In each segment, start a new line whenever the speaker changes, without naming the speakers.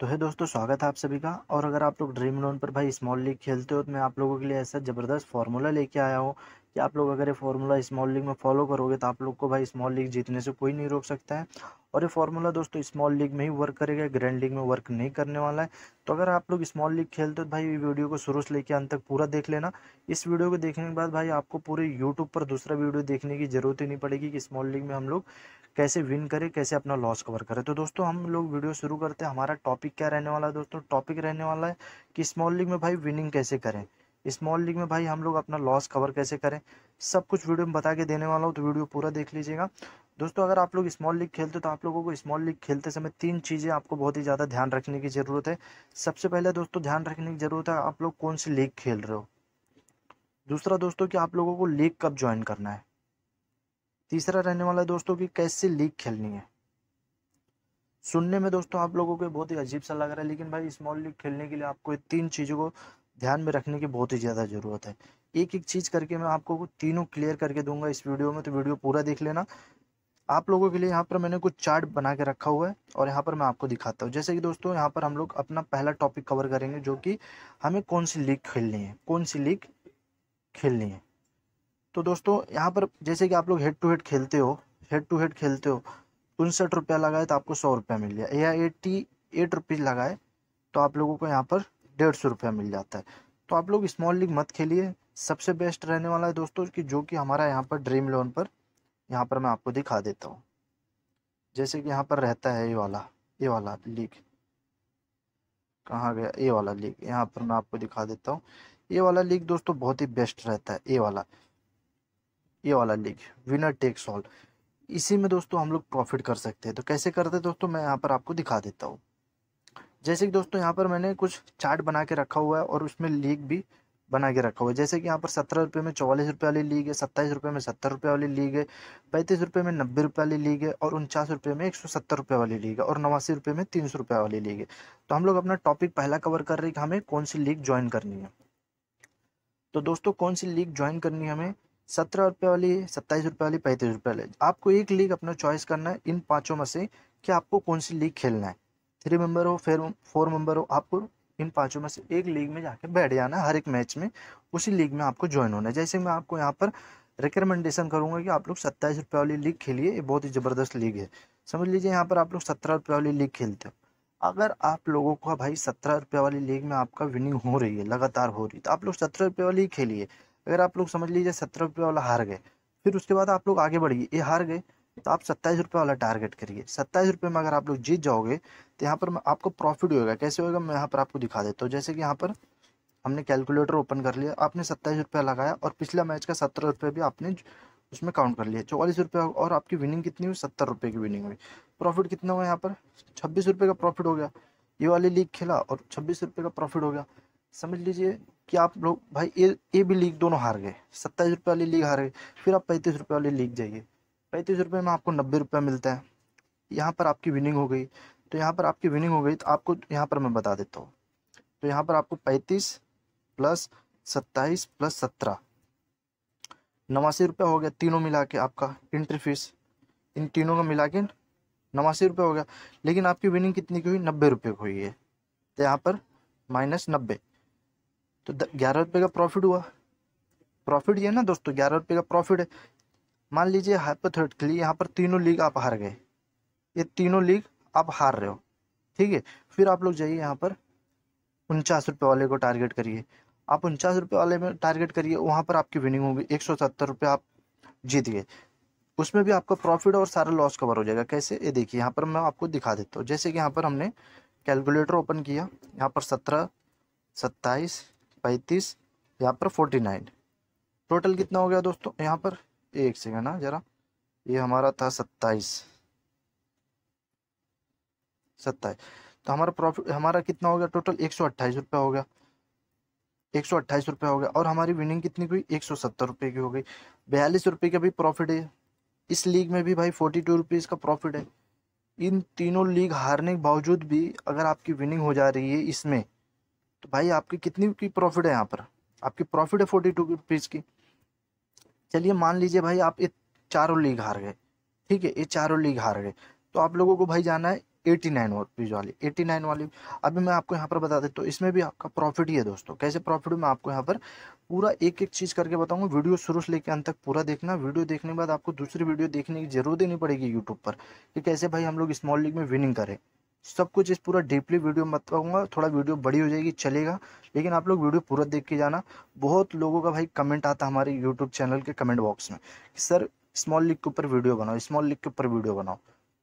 तो है दोस्तों स्वागत है आप सभी का और अगर आप लोग ड्रीम लोन पर भाई स्मॉल लीग खेलते हो तो मैं आप लोगों के लिए ऐसा ज़बरदस्त फार्मूला लेके आया हूँ कि आप लोग अगर ये फार्मूला स्मॉल लीग में फॉलो करोगे तो आप लोग को भाई स्मॉल लीग जीतने से कोई नहीं रोक सकता है और ये फॉर्मूला दोस्तों स्मॉल लीग में ही वर्क करेगा ग्रैंड लीग में वर्क नहीं करने वाला है तो अगर आप लोग स्मॉल लीग खेलते हो तो भाई वीडियो को शुरू से लेकर अंत तक पूरा देख लेना इस वीडियो को देखने के बाद भाई आपको पूरे यूट्यूब पर दूसरा वीडियो देखने की जरूरत ही नहीं पड़ेगी कि स्मॉल लीग में हम लोग कैसे विन करें कैसे अपना लॉस कवर करें तो दोस्तों हम लोग वीडियो शुरू करते हैं हमारा टॉपिक क्या रहने वाला है दोस्तों टॉपिक रहने वाला है कि स्मॉल लीग में भाई विनिंग कैसे करें स्मॉल लीग में भाई हम लोग अपना लॉस कवर कैसे करें सब कुछ वीडियो में बता के देने वाला हूँ तो वीडियो पूरा देख लीजिएगा दोस्तों अगर आप लोग स्मॉल लीग खेलते हो तो आप लोगों को स्मॉल लीग खेलते समय तीन चीज़ें आपको बहुत ही ज़्यादा ध्यान रखने की ज़रूरत है सबसे पहले दोस्तों ध्यान रखने की ज़रूरत है आप लोग कौन सी लीग खेल रहे हो दूसरा दोस्तों कि आप लोगों को लीग कब ज्वाइन करना है तीसरा रहने वाला है दोस्तों कि कैसे लीग खेलनी है सुनने में दोस्तों आप लोगों को बहुत ही अजीब सा लग रहा है लेकिन भाई स्मॉल लीग खेलने के लिए आपको तीन चीज़ों को ध्यान में रखने की बहुत ही ज़्यादा ज़रूरत है एक एक चीज़ करके मैं आपको तीनों क्लियर करके दूंगा इस वीडियो में तो वीडियो पूरा देख लेना आप लोगों के लिए यहाँ पर मैंने कुछ चार्ट बना के रखा हुआ है और यहाँ पर मैं आपको दिखाता हूँ जैसे कि दोस्तों यहाँ पर हम लोग अपना पहला टॉपिक कवर करेंगे जो कि हमें कौन सी लीग खेलनी है कौन सी लीग खेलनी है तो दोस्तों यहाँ पर जैसे कि आप लोग हेड टू हेड खेलते हो हेड टू हेड खेलते हो उनसठ रुपया लगाए तो आपको सौ रुपया मिल गया या एट्टी एट रुपीज़ लगाए तो आप लोगों को यहाँ पर डेढ़ सौ रुपया मिल जाता है तो आप लोग स्मॉल लीग मत खेलिए सबसे बेस्ट रहने वाला है दोस्तों कि जो कि हमारा यहाँ पर ड्रीम लोन पर यहाँ पर मैं आपको दिखा देता हूँ जैसे कि यहाँ पर रहता है ये वाला ये वाला लीग कहाँ गया ए वाला लीग यहाँ पर मैं आपको दिखा देता हूँ ये वाला लीग दोस्तों बहुत ही बेस्ट रहता है ए वाला ये वाला लीग विनर टेक्स ऑल इसी में दोस्तों हम लोग प्रॉफिट कर सकते हैं तो कैसे करते हैं दोस्तों मैं यहाँ पर आपको दिखा देता हूँ जैसे कि दोस्तों यहाँ पर मैंने कुछ चार्ट बना के रखा हुआ है और उसमें लीग भी बना के रखा हुआ है जैसे कि यहाँ पर सत्रह रुपये में चौवालीस रुपये वाली लीग है सत्ताईस रुपये में सत्तर रुपये वाली लीग है पैंतीस रुपये में नब्बे रुपये वाली लीग है और उनचास रुपये में एक सौ सत्तर रुपये वाली लीग है और नवासी रुपये में तीन सौ रुपये वाली लीग है तो हम लोग अपना टॉपिक पहला कवर कर रहे हैं कि हमें कौन सी लीग ज्वाइन करनी है तो दोस्तों कौन सी लीग ज्वाइन करनी है हमें सत्रह रुपये वाली सत्ताईस रुपये वाली पैंतीस रुपये वाली आपको एक लीग अपना चॉइस करना है इन पाँचों में से कि आपको कौन सी लीग खेलना है थ्री मेंबर हो फिर फोर मेंबर हो आपको इन पांचों में से एक लीग में जाके बैठ जाना हर एक मैच में उसी लीग में आपको ज्वाइन होना है जैसे मैं आपको यहाँ पर रिकमेंडेशन करूँगा कि आप लोग सत्ताईस रुपये वाली लीग खेलिए ये बहुत ही ज़बरदस्त लीग है समझ लीजिए यहाँ पर आप लोग सत्रह रुपये वाली लीग खेलते हो अगर आप लोगों को भाई सत्रह रुपये वाली लीग में आपका विनिंग हो रही है लगातार हो रही है तो आप लोग सत्रह रुपये वाली ही खेलिए अगर आप लोग समझ लीजिए सत्रह रुपये वाला हार गए फिर उसके बाद आप लोग आगे बढ़िए ये हार गए तो आप सत्ताईस रुपये वाला टारगेट करिए सत्ताईस रुपये में अगर आप लोग जीत जाओगे तो यहाँ पर आपको प्रॉफिट होगा कैसे होगा मैं यहाँ पर आपको दिखा देता हूँ जैसे कि यहाँ पर हमने कैलकुलेटर ओपन कर लिया आपने सत्ताईस रुपया लगाया और पिछला मैच का सत्तर रुपये भी आपने उसमें काउंट कर लिया चौवालीस रुपये और आपकी विनिंग कितनी हुई सत्तर रुपये की विनिंग हुई प्रॉफिट कितना हुआ यहाँ पर छब्बीस रुपये का प्रॉफिट हो गया ये वाली लीग खेला और छब्बीस रुपये का प्रॉफिट हो गया समझ लीजिए कि आप लोग भाई ये ये भी लीग दोनों हार गए सत्ताईस रुपये वाली लीग हार गए फिर आप पैंतीस रुपये वाली लीग जाइए पैंतीस रुपये में आपको नब्बे रुपये मिलता है यहाँ पर आपकी विनिंग हो गई तो यहाँ पर आपकी विनिंग हो गई तो आपको यहाँ पर मैं बता देता हूँ तो यहाँ पर आपको पैंतीस प्लस सत्ताईस प्लस सत्रह नवासी रुपये हो गया तीनों मिला के आपका इंट्री फीस इन तीनों का मिला के नवासी रुपये हो गया लेकिन आपकी विनिंग कितनी की हुई नब्बे रुपये की हुई है तो यहाँ पर माइनस नब्बे तो ग्यारह रुपये का प्रॉफिट हुआ प्रॉफिट ये ना दोस्तों ग्यारह रुपये का प्रॉफिट है मान लीजिए हाइपोथेटिकली यहाँ पर तीनों लीग आप हार गए ये तीनों लीग आप हार रहे हो ठीक है फिर आप लोग जाइए यहाँ पर उनचास रुपये वाले को टारगेट करिए आप उनचास रुपये वाले में टारगेट करिए वहाँ पर आपकी विनिंग होगी एक सौ सत्तर रुपये आप जीत गए उसमें भी आपका प्रॉफिट और सारा लॉस कवर हो जाएगा कैसे ये देखिए यहाँ पर मैं आपको दिखा देता हूँ जैसे कि यहाँ पर हमने कैलकुलेटर ओपन किया यहाँ पर सत्रह सत्ताईस पैंतीस यहाँ पर फोर्टी नाइन टोटल कितना हो गया दोस्तों यहाँ पर एक सेकेंड ना जरा ये हमारा था सत्ताईस सत्ताईस तो हमारा प्रॉफिट हमारा कितना हो गया टोटल एक सौ अट्ठाईस रुपया हो गया एक सौ अट्ठाईस रुपया हो गया और हमारी विनिंग कितनी हुई एक सौ सत्तर रुपये की हो गई बयालीस रुपये का भी प्रॉफिट है इस लीग में भी भाई फोर्टी टू रुपीज़ का प्रॉफिट है इन तीनों लीग हारने के बावजूद भी अगर आपकी विनिंग हो जा रही है इसमें तो भाई आपकी कितनी की प्रॉफिट है यहाँ पर आपकी प्रॉफिट है फोर्टी टू रुपीज़ की चलिए मान लीजिए भाई आप ये चारों लीग हार गए ठीक है ये चारों लीग हार गए तो आप लोगों को भाई जाना है एटी नाइन रुपीज़ वाली एटी नाइन वाली अभी मैं आपको यहाँ पर बता देता हूँ इसमें भी आपका प्रॉफिट ही है दोस्तों कैसे प्रॉफिट मैं आपको यहाँ पर पूरा एक एक चीज़ करके बताऊंगा वीडियो शुरू से लेकर अंत तक पूरा देखना वीडियो देखने के बाद आपको दूसरी वीडियो देखने की जरूरत ही नहीं पड़ेगी यूट्यूब पर कि कैसे भाई हम लोग स्मॉल लीग में विनिंग करें सब कुछ इस पूरा डीपली वीडियो मत बताऊंगा थोड़ा वीडियो बड़ी हो जाएगी चलेगा लेकिन आप लोग वीडियो पूरा देख के जाना बहुत लोगों का भाई कमेंट आता हमारे यूट्यूब चैनल के कमेंट बॉक्स में कि सर स्मॉल लिख के ऊपर वीडियो बनाओ स्मॉल लिख के ऊपर वीडियो बनाओ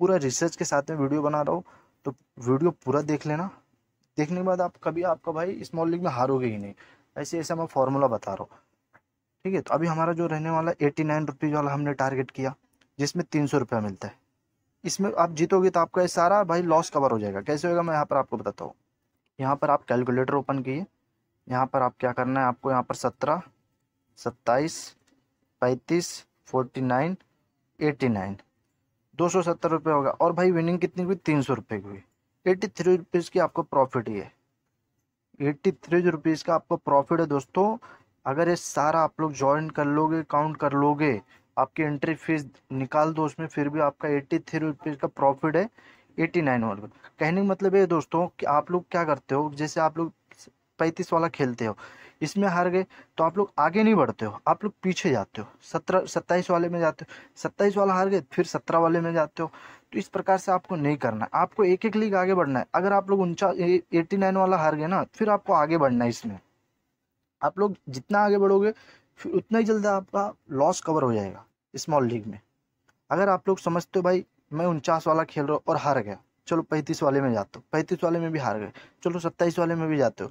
पूरा रिसर्च के साथ में वीडियो बना रहा हूँ तो वीडियो पूरा देख लेना देखने के बाद आप कभी आपका भाई स्मॉल लिख में हारोगे ही नहीं ऐसे ऐसे मैं फॉर्मूला बता रहा हूँ ठीक है तो अभी हमारा जो रहने वाला एटी नाइन रुपीज़ वाला हमने टारगेट किया जिसमें तीन सौ रुपया मिलता है इसमें आप जीतोगे तो आपका ये सारा भाई लॉस कवर हो जाएगा कैसे होगा मैं यहाँ पर आपको बताता हूँ यहाँ पर आप कैलकुलेटर ओपन किए यहाँ पर आप क्या करना है आपको यहाँ पर सत्रह सत्ताईस पैंतीस फोर्टी नाइन एटी नाइन दो सौ सत्तर रुपये होगा और भाई विनिंग कितनी हुई तीन सौ रुपये की हुई एट्टी थ्री रुपीज़ की आपको प्रॉफिट ही है एट्टी थ्री रुपीज़ का आपको प्रॉफिट है दोस्तों अगर ये सारा आप लोग ज्वाइन कर लोगे काउंट कर लोगे आपकी एंट्री फीस निकाल दो उसमें फिर भी आपका एट्टी थ्री रुपीज़ का प्रॉफिट है एटी नाइन वाले कहने का मतलब ये दोस्तों कि आप लोग क्या करते हो जैसे आप लोग पैंतीस वाला खेलते हो इसमें हार गए तो आप लोग आगे नहीं बढ़ते हो आप लोग पीछे जाते हो सत्रह सत्ताईस वाले में जाते हो सत्ताईस वाला हार गए फिर सत्रह वाले में जाते हो तो इस प्रकार से आपको नहीं करना है आपको एक एक लीग आगे बढ़ना है अगर आप लोग उनचा एट्टी नाइन वाला हार गए ना फिर आपको आगे बढ़ना है इसमें आप लोग जितना आगे बढ़ोगे फिर उतना ही जल्द आपका लॉस कवर हो जाएगा स्मॉल लीग में अगर आप लोग समझते हो भाई मैं उनचास वाला खेल रहा हूँ और हार गया चलो पैंतीस वाले में जाते हो पैंतीस वाले में भी हार गए चलो सत्ताईस वाले में भी जाते हो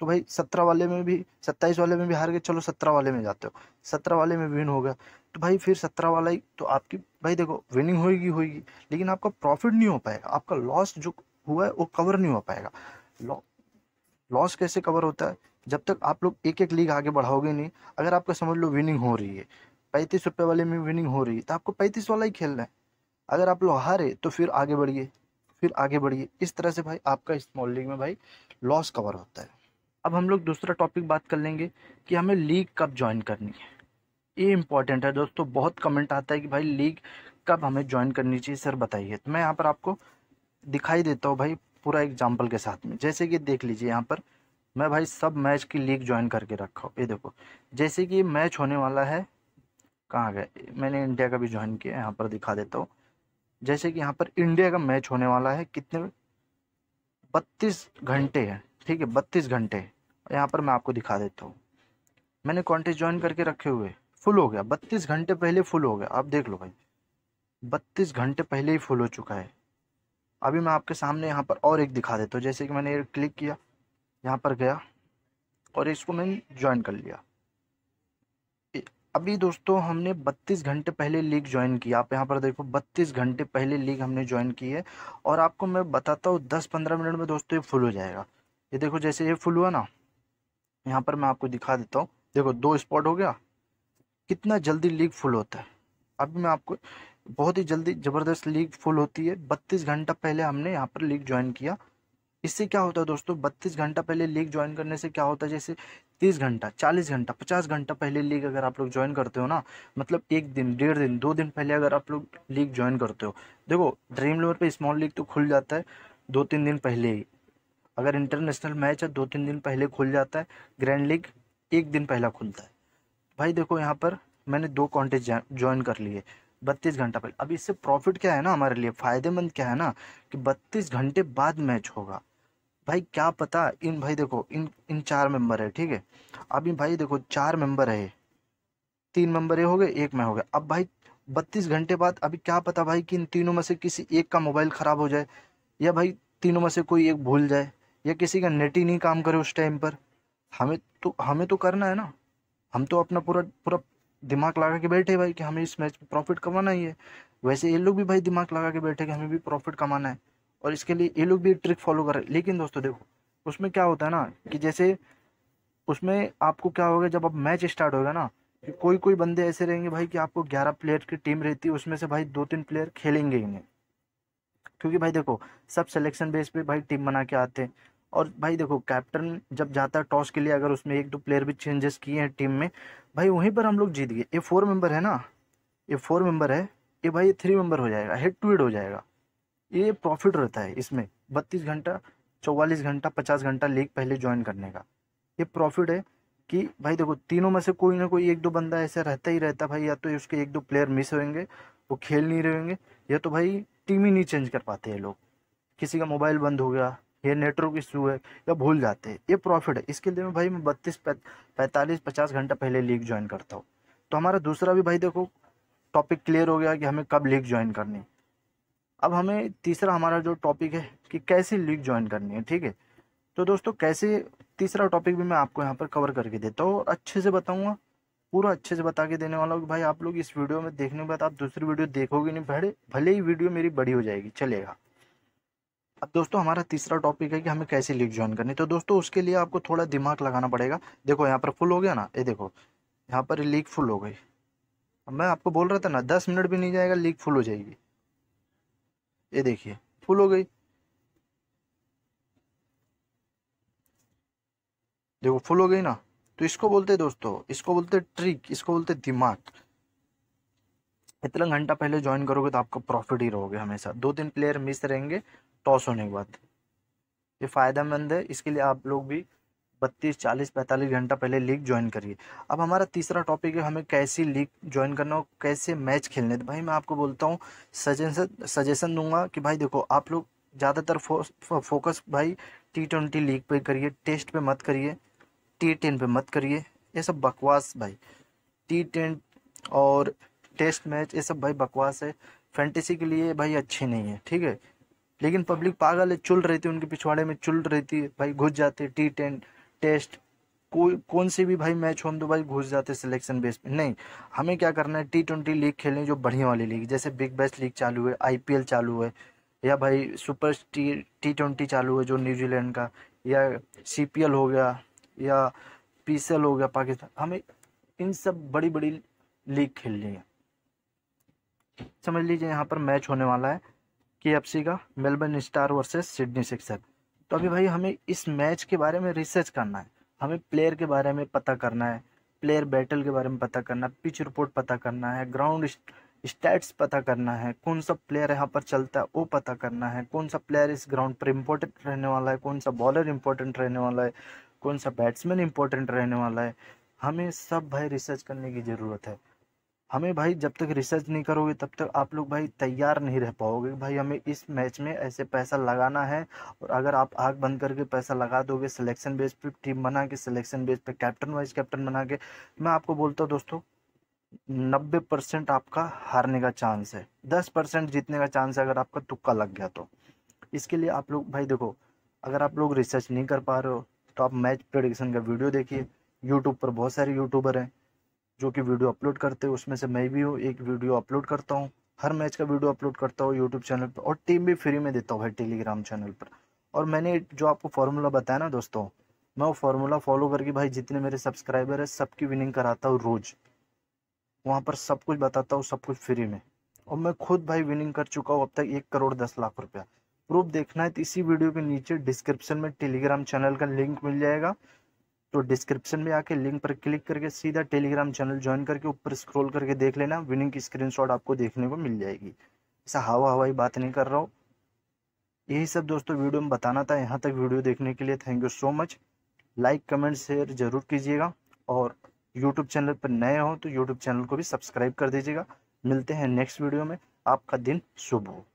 तो भाई सत्रह वाले में भी सत्ताईस वाले में भी हार गए चलो सत्रह वाले में जाते हो सत्रह वाले में विन हो गया तो भाई फिर सत्रह वाला ही तो आपकी भाई देखो विनिंग होगी होगी लेकिन आपका प्रॉफिट नहीं हो पाएगा आपका लॉस जो हुआ है वो कवर नहीं हो पाएगा लॉस कैसे कवर होता है जब तक आप लोग एक एक लीग आगे बढ़ाओगे नहीं अगर आपका समझ लो विनिंग हो रही है पैंतीस रुपये वाले में विनिंग हो रही है तो आपको पैंतीस वाला ही खेलना है अगर आप लोग हारे तो फिर आगे बढ़िए फिर आगे बढ़िए इस तरह से भाई आपका स्मॉल लीग में भाई लॉस कवर होता है अब हम लोग दूसरा टॉपिक बात कर लेंगे कि हमें लीग कब ज्वाइन करनी है ये इम्पॉर्टेंट है दोस्तों बहुत कमेंट आता है कि भाई लीग कब हमें ज्वाइन करनी चाहिए सर बताइए तो मैं यहाँ पर आपको दिखाई देता हूँ भाई पूरा एग्जाम्पल के साथ में जैसे कि देख लीजिए यहाँ पर मैं भाई सब मैच की लीग ज्वाइन करके रखा हूँ ये देखो जैसे कि मैच होने वाला है कहाँ गए मैंने इंडिया का भी ज्वाइन किया यहाँ पर दिखा देता हूँ जैसे कि यहाँ पर इंडिया का मैच होने वाला है कितने बत्तीस घंटे है ठीक है बत्तीस घंटे यहाँ पर मैं आपको दिखा देता हूँ मैंने कॉन्टेस्ट ज्वाइन करके रखे हुए फुल हो गया बत्तीस घंटे पहले फुल हो गया आप देख लो भाई बत्तीस घंटे पहले ही फुल हो चुका है अभी मैं आपके सामने यहाँ पर और एक दिखा देता हूँ जैसे कि मैंने क्लिक किया यहाँ पर गया और इसको मैंने ज्वाइन कर लिया अभी दोस्तों हमने 32 घंटे पहले लीग ज्वाइन की आप यहाँ पर देखो 32 घंटे पहले लीग हमने ज्वाइन की है और आपको मैं बताता हूँ 10-15 मिनट में दोस्तों ये फुल हो जाएगा ये देखो जैसे ये फुल हुआ ना यहाँ पर मैं आपको दिखा देता हूँ देखो दो स्पॉट हो गया कितना जल्दी लीग फुल होता है अभी मैं आपको बहुत ही जल्दी ज़बरदस्त लीग फुल होती है बत्तीस घंटा पहले हमने यहाँ पर लीग ज्वाइन किया इससे क्या होता है दोस्तों बत्तीस घंटा पहले लीग ज्वाइन करने से क्या होता है जैसे तीस घंटा चालीस घंटा पचास घंटा पहले लीग अगर आप लोग ज्वाइन करते हो ना मतलब एक दिन डेढ़ दिन दो दिन पहले अगर आप लोग लीग ज्वाइन करते हो देखो ड्रीम लेवल पे स्मॉल लीग तो खुल जाता है दो तीन दिन पहले ही अगर इंटरनेशनल मैच है दो तीन दिन पहले खुल जाता है ग्रैंड लीग एक दिन पहला खुलता है भाई देखो यहाँ पर मैंने दो कॉन्टेस्ट ज्वाइन कर लिए बत्तीस घंटा पहले अब इससे प्रॉफिट क्या है ना हमारे लिए फ़ायदेमंद क्या है ना कि बत्तीस घंटे बाद मैच होगा भाई क्या पता इन भाई देखो इन इन चार मेंबर है ठीक है अब इन भाई देखो चार मेंबर है तीन मेंबर ये हो गए एक में हो गया अब भाई बत्तीस घंटे बाद अभी क्या पता भाई कि इन तीनों में से किसी एक का मोबाइल ख़राब हो जाए या भाई तीनों में से कोई एक भूल जाए या किसी का नेट ही नहीं काम करे उस टाइम पर हमें तो हमें तो करना है ना हम तो अपना पूरा पूरा दिमाग लगा के बैठे भाई कि हमें इस मैच में प्रॉफिट कमाना ही है वैसे ये लोग भी भाई दिमाग लगा के बैठे कि हमें भी प्रॉफिट कमाना है और इसके लिए ये लोग भी ट्रिक फॉलो कर रहे हैं लेकिन दोस्तों देखो उसमें क्या होता है ना कि जैसे उसमें आपको क्या होगा जब अब मैच स्टार्ट होगा ना कि कोई कोई बंदे ऐसे रहेंगे भाई कि आपको ग्यारह प्लेयर की टीम रहती है उसमें से भाई दो तीन प्लेयर खेलेंगे ही नहीं क्योंकि भाई देखो सब सिलेक्शन बेस पे भाई टीम बना के आते हैं और भाई देखो कैप्टन जब जाता है टॉस के लिए अगर उसमें एक दो प्लेयर भी चेंजेस किए हैं टीम में भाई वहीं पर हम लोग जीत गए ये फोर मेंबर है ना ये फोर मेंबर है ये भाई थ्री मेंबर हो जाएगा हेड टू हेड हो जाएगा ये प्रॉफिट रहता है इसमें बत्तीस घंटा चौवालीस घंटा पचास घंटा लीग पहले ज्वाइन करने का ये प्रॉफिट है कि भाई देखो तीनों में से कोई ना कोई एक दो बंदा ऐसा रहता ही रहता भाई या तो उसके एक दो प्लेयर मिस होंगे वो खेल नहीं रहेंगे या तो भाई टीम ही नहीं चेंज कर पाते हैं लोग किसी का मोबाइल बंद हो गया ये नेटवर्क इशू है या भूल जाते हैं ये प्रॉफिट है इसके लिए मैं भाई मैं बत्तीस पैंतालीस पचास घंटा पहले लीग ज्वाइन करता हूँ तो हमारा दूसरा भी भाई देखो टॉपिक क्लियर हो गया कि हमें कब लीग ज्वाइन करनी अब हमें तीसरा हमारा जो टॉपिक है कि कैसे लीग ज्वाइन करनी है ठीक है तो दोस्तों कैसे तीसरा टॉपिक भी मैं आपको यहाँ पर कवर करके देता हूँ और अच्छे से बताऊँगा पूरा अच्छे से बता के देने वाला हूँ भाई आप लोग इस वीडियो में देखने के बाद आप दूसरी वीडियो देखोगे नहीं भले भले ही वीडियो मेरी बड़ी हो जाएगी चलेगा अब दोस्तों हमारा तीसरा टॉपिक है कि हमें कैसे लीग ज्वाइन करनी तो दोस्तों उसके लिए आपको थोड़ा दिमाग लगाना पड़ेगा देखो यहाँ पर फुल हो गया ना ये देखो यहाँ पर लीक फुल हो गई अब मैं आपको बोल रहा था ना दस मिनट भी नहीं जाएगा लीक फुल हो जाएगी ये देखिए फुल हो गई देखो फुल हो गई ना तो इसको बोलते दोस्तों इसको बोलते ट्रिक इसको बोलते दिमाग इतना घंटा पहले ज्वाइन करोगे तो आपको प्रॉफिट ही रहोगे हमेशा दो तीन प्लेयर मिस रहेंगे टॉस होने के बाद ये फ़ायदेमंद है इसके लिए आप लोग भी बत्तीस चालीस पैंतालीस घंटा पहले लीग ज्वाइन करिए अब हमारा तीसरा टॉपिक है हमें कैसी लीग ज्वाइन करना हो कैसे मैच खेलने तो भाई मैं आपको बोलता हूँ सजेशन सजेशन दूंगा कि भाई देखो आप लोग ज़्यादातर फो, फो, फोकस भाई टी ट्वेंटी लीग पे करिए टेस्ट पे मत करिए टी टेन पे मत करिए ये सब बकवास भाई टी टेन और टेस्ट मैच ये सब भाई बकवास है फैंटेसी के लिए भाई अच्छी नहीं है ठीक है लेकिन पब्लिक पागल है चुल रहती है उनके पिछवाड़े में चुल रहती है भाई घुस जाते टी टेन टेस्ट कोई कौन से भी भाई मैच हो हम तो भाई घुस जाते सिलेक्शन बेस पे नहीं हमें क्या करना है टी ट्वेंटी लीग खेलनी जो बढ़िया वाली लीग जैसे बिग बैस लीग चालू है आई चालू है या भाई सुपर टी टी ट्वेंटी चालू है जो न्यूजीलैंड का या सी हो गया या पी हो गया पाकिस्तान हमें इन सब बड़ी बड़ी लीग खेलनी है समझ लीजिए यहाँ पर मैच होने वाला है के एफ सी का Melbourne star versus Sydney sixer तो अभी भाई हमें इस मैच के बारे में रिसर्च करना है हमें प्लेयर के बारे में पता करना है प्लेयर बैटल के बारे में पता करना है पिच रिपोर्ट पता करना है ग्राउंड स्टैट्स पता करना है कौन सा प्लेयर यहाँ पर चलता है वो पता करना है कौन सा प्लेयर इस ग्राउंड पर इम्पोर्टेंट रहने वाला है कौन सा बॉलर इम्पोर्टेंट रहने वाला है कौन सा बैट्समैन इम्पोर्टेंट रहने वाला है हमें सब भाई रिसर्च करने की ज़रूरत है हमें भाई जब तक रिसर्च नहीं करोगे तब तक आप लोग भाई तैयार नहीं रह पाओगे भाई हमें इस मैच में ऐसे पैसा लगाना है और अगर आप आग बंद करके पैसा लगा दोगे सिलेक्शन बेस पे टीम बना के सिलेक्शन बेस पे कैप्टन वाइस कैप्टन बना के मैं आपको बोलता हूँ दोस्तों नब्बे परसेंट आपका हारने का चांस है दस परसेंट जीतने का चांस है अगर आपका तुक्का लग गया तो इसके लिए आप लोग भाई देखो अगर आप लोग रिसर्च नहीं कर पा रहे हो तो आप मैच प्रडिक्शन का वीडियो देखिए यूट्यूब पर बहुत सारे यूट्यूबर हैं जो कि वीडियो अपलोड करते हैं उसमें से मैं भी हूँ एक वीडियो अपलोड करता हूँ हर मैच का वीडियो अपलोड करता हूँ यूट्यूब चैनल पर और टीम भी फ्री में देता हूँ भाई टेलीग्राम चैनल पर और मैंने जो आपको फार्मूला बताया ना दोस्तों मैं वो फार्मूला फॉलो करके भाई जितने मेरे सब्सक्राइबर है सबकी विनिंग कराता हूँ रोज़ वहाँ पर सब कुछ बताता हूँ सब कुछ फ्री में और मैं खुद भाई विनिंग कर चुका हूँ अब तक एक करोड़ दस लाख रुपया प्रूफ देखना है तो इसी वीडियो के नीचे डिस्क्रिप्शन में टेलीग्राम चैनल का लिंक मिल जाएगा तो डिस्क्रिप्शन में आके लिंक पर क्लिक करके सीधा टेलीग्राम चैनल ज्वाइन करके ऊपर स्क्रॉल करके देख लेना विनिंग की स्क्रीनशॉट आपको देखने को मिल जाएगी ऐसा हवा हवाई बात नहीं कर रहा हूँ यही सब दोस्तों वीडियो में बताना था यहाँ तक वीडियो देखने के लिए thank you so much like comment share जरूर कीजिएगा और यूट्यूब चैनल पर नए हो तो यूट्यूब चैनल को भी सब्सक्राइब कर दीजिएगा मिलते हैं नेक्स्ट वीडियो में आपका दिन शुभ हो